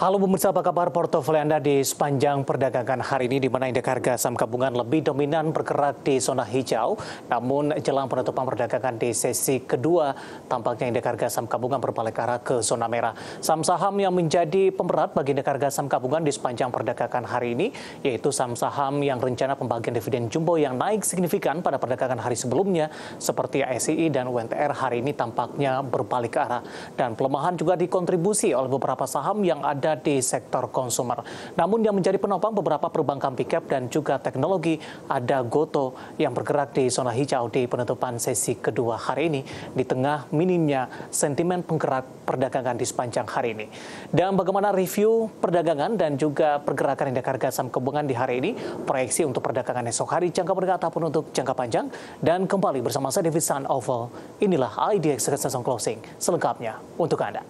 Halo pemirsa, apa kabar portofolio Anda di sepanjang perdagangan hari ini di mana indeks harga saham gabungan lebih dominan bergerak di zona hijau. Namun jelang penutupan perdagangan di sesi kedua, tampaknya indeks harga saham gabungan berbalik arah ke zona merah. Saham-saham yang menjadi pemberat bagi indeks harga saham gabungan di sepanjang perdagangan hari ini yaitu saham-saham yang rencana pembagian dividen jumbo yang naik signifikan pada perdagangan hari sebelumnya seperti ASI dan UNTR hari ini tampaknya berbalik arah dan pelemahan juga dikontribusi oleh beberapa saham yang ada berada di sektor konsumer. Namun yang menjadi penopang beberapa perbankan pickup dan juga teknologi ada Goto yang bergerak di zona hijau di penutupan sesi kedua hari ini di tengah minimnya sentimen penggerak perdagangan di sepanjang hari ini. Dan bagaimana review perdagangan dan juga pergerakan indeks harga saham kebungan di hari ini, proyeksi untuk perdagangan esok hari jangka menengah ataupun untuk jangka panjang dan kembali bersama saya David San Oval. Inilah IDX Kesehatan Closing selengkapnya untuk Anda.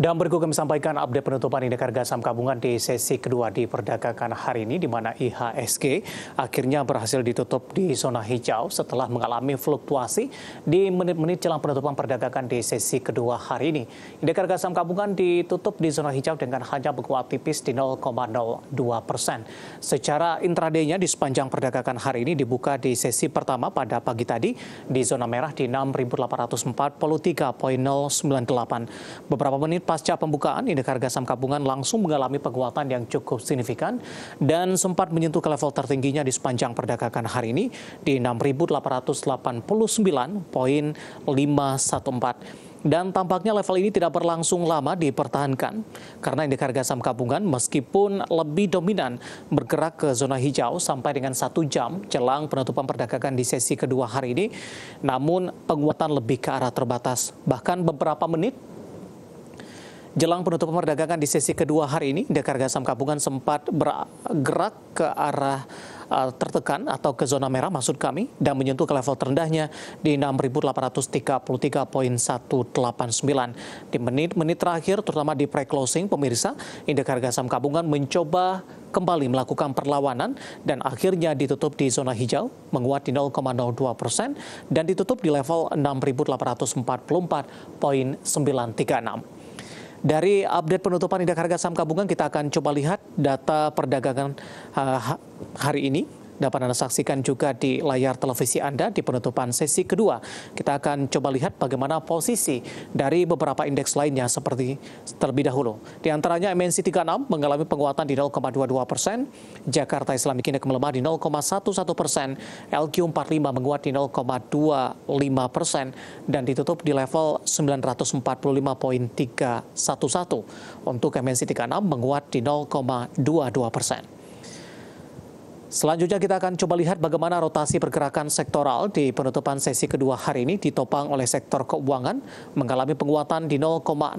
Dan berikut kami sampaikan update penutupan indeks harga saham gabungan di sesi kedua di perdagangan hari ini di mana IHSG akhirnya berhasil ditutup di zona hijau setelah mengalami fluktuasi di menit-menit jelang penutupan perdagangan di sesi kedua hari ini. Indeks harga saham gabungan ditutup di zona hijau dengan hanya berkuat tipis di 0,02 persen. Secara intradaynya di sepanjang perdagangan hari ini dibuka di sesi pertama pada pagi tadi di zona merah di 6.843.098. Beberapa menit Pasca pembukaan, indeks harga saham gabungan langsung mengalami penguatan yang cukup signifikan dan sempat menyentuh ke level tertingginya di sepanjang perdagangan hari ini di 6.889.514 dan tampaknya level ini tidak berlangsung lama dipertahankan karena indeks harga saham gabungan meskipun lebih dominan bergerak ke zona hijau sampai dengan satu jam jelang penutupan perdagangan di sesi kedua hari ini namun penguatan lebih ke arah terbatas bahkan beberapa menit Jelang penutupan perdagangan di sesi kedua hari ini, indeks harga saham gabungan sempat bergerak ke arah uh, tertekan atau ke zona merah maksud kami dan menyentuh ke level terendahnya di 6.833.189. Di menit-menit terakhir, terutama di pre-closing, pemirsa, indeks harga saham gabungan mencoba kembali melakukan perlawanan dan akhirnya ditutup di zona hijau menguat di 0,02 persen dan ditutup di level 6.844.936. Dari update penutupan indeks harga saham gabungan kita akan coba lihat data perdagangan eh, hari ini dapat Anda saksikan juga di layar televisi Anda di penutupan sesi kedua. Kita akan coba lihat bagaimana posisi dari beberapa indeks lainnya seperti terlebih dahulu. Di antaranya MNC 36 mengalami penguatan di 0,22 persen, Jakarta Islamic Index melemah di 0,11 persen, LQ45 menguat di 0,25 persen, dan ditutup di level 945.311. Untuk MNC 36 menguat di 0,22 persen. Selanjutnya kita akan coba lihat bagaimana rotasi pergerakan sektoral di penutupan sesi kedua hari ini ditopang oleh sektor keuangan mengalami penguatan di 0,61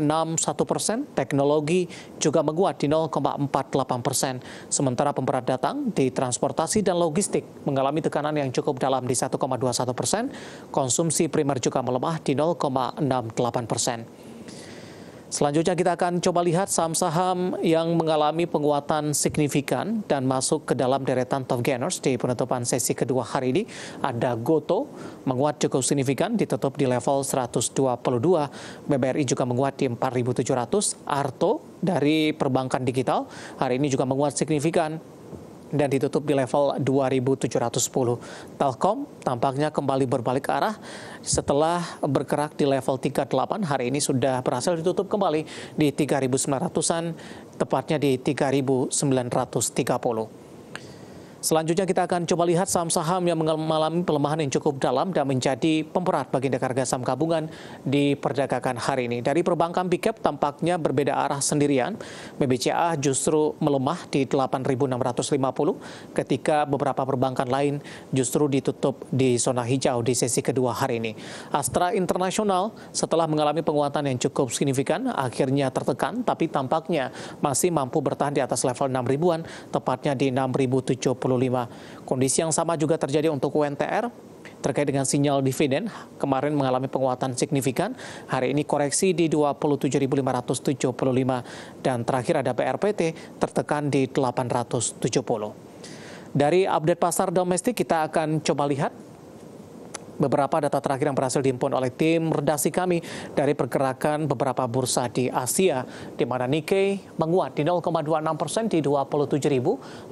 persen, teknologi juga menguat di 0,48 persen. Sementara pemberat datang di transportasi dan logistik mengalami tekanan yang cukup dalam di 1,21 persen, konsumsi primer juga melemah di 0,68 persen. Selanjutnya kita akan coba lihat saham-saham yang mengalami penguatan signifikan dan masuk ke dalam deretan top gainers di penutupan sesi kedua hari ini. Ada Goto menguat cukup signifikan ditutup di level 122. BBRI juga menguat di 4.700. Arto dari perbankan digital hari ini juga menguat signifikan dan ditutup di level 2710. Telkom tampaknya kembali berbalik arah setelah bergerak di level 38 hari ini sudah berhasil ditutup kembali di 3900-an tepatnya di 3930. Selanjutnya kita akan coba lihat saham-saham yang mengalami pelemahan yang cukup dalam dan menjadi pemberat bagi indeks harga saham gabungan di perdagangan hari ini. Dari perbankan Bicap tampaknya berbeda arah sendirian. BBCA justru melemah di 8.650 ketika beberapa perbankan lain justru ditutup di zona hijau di sesi kedua hari ini. Astra Internasional setelah mengalami penguatan yang cukup signifikan akhirnya tertekan tapi tampaknya masih mampu bertahan di atas level 6.000-an tepatnya di 6.070 Kondisi yang sama juga terjadi untuk UNTR terkait dengan sinyal dividen kemarin mengalami penguatan signifikan. Hari ini koreksi di 27.575 dan terakhir ada BRPT tertekan di 870. Dari update pasar domestik kita akan coba lihat beberapa data terakhir yang berhasil dihimpun oleh tim redaksi kami dari pergerakan beberapa bursa di Asia, di mana Nikkei menguat di 0,26 persen di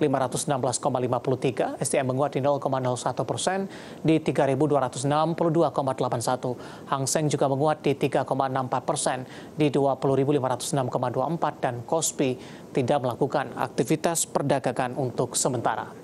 27.516,53, STM menguat di 0,01 persen di 3.262,81, Hang Seng juga menguat di 3,64 persen di 20.506,24 dan Kospi tidak melakukan aktivitas perdagangan untuk sementara.